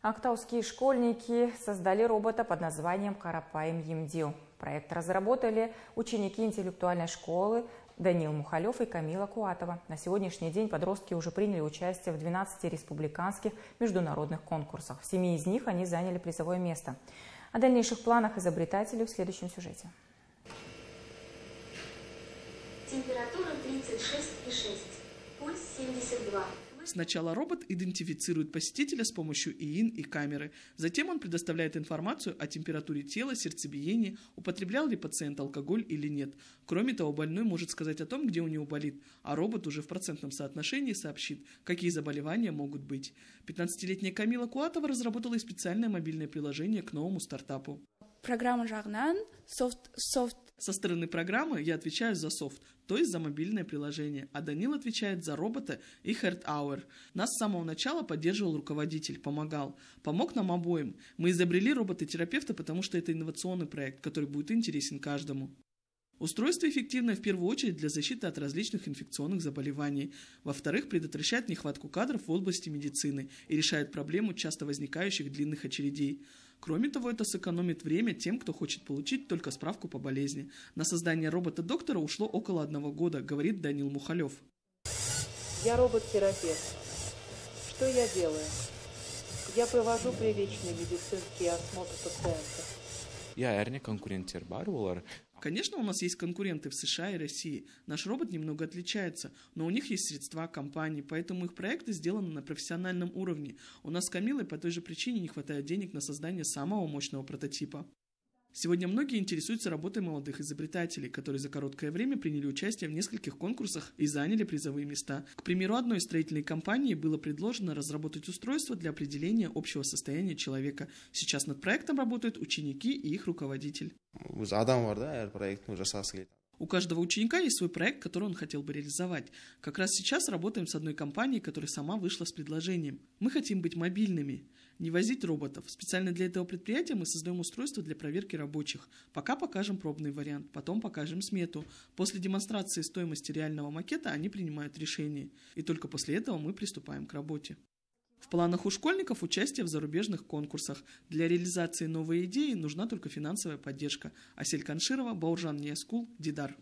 Актауские школьники создали робота под названием «Карапаем Емдил». Проект разработали ученики интеллектуальной школы Данил Мухалев и Камила Куатова. На сегодняшний день подростки уже приняли участие в 12 республиканских международных конкурсах. В семи из них они заняли призовое место. О дальнейших планах изобретателей в следующем сюжете. Температура 36,6. Пульс 72. Сначала робот идентифицирует посетителя с помощью ИИН и камеры. Затем он предоставляет информацию о температуре тела, сердцебиении, употреблял ли пациент алкоголь или нет. Кроме того, больной может сказать о том, где у него болит, а робот уже в процентном соотношении сообщит, какие заболевания могут быть. 15-летняя Камила Куатова разработала специальное мобильное приложение к новому стартапу. Программа «Жарнан» софт, софт со стороны программы я отвечаю за софт, то есть за мобильное приложение, а Данил отвечает за робота и Heart Hour. Нас с самого начала поддерживал руководитель, помогал. Помог нам обоим. Мы изобрели робота-терапевта, потому что это инновационный проект, который будет интересен каждому. Устройство эффективно в первую очередь для защиты от различных инфекционных заболеваний. Во-вторых, предотвращает нехватку кадров в области медицины и решает проблему часто возникающих длинных очередей. Кроме того, это сэкономит время тем, кто хочет получить только справку по болезни. На создание робота-доктора ушло около одного года, говорит Данил Мухалев. Я робот-терапевт. Что я делаю? Я провожу привычный медицинские осмотры пациентов. Я эрне конкурент бар Конечно, у нас есть конкуренты в США и России. Наш робот немного отличается, но у них есть средства компании, поэтому их проекты сделаны на профессиональном уровне. У нас с Камилой по той же причине не хватает денег на создание самого мощного прототипа. Сегодня многие интересуются работой молодых изобретателей, которые за короткое время приняли участие в нескольких конкурсах и заняли призовые места. К примеру, одной строительной компании было предложено разработать устройство для определения общего состояния человека. Сейчас над проектом работают ученики и их руководитель. У каждого ученика есть свой проект, который он хотел бы реализовать. Как раз сейчас работаем с одной компанией, которая сама вышла с предложением. Мы хотим быть мобильными, не возить роботов. Специально для этого предприятия мы создаем устройство для проверки рабочих. Пока покажем пробный вариант, потом покажем смету. После демонстрации стоимости реального макета они принимают решение. И только после этого мы приступаем к работе. В планах у школьников участие в зарубежных конкурсах. Для реализации новой идеи нужна только финансовая поддержка. Асель Канширова, Бауржан Ниаскул, Дидар.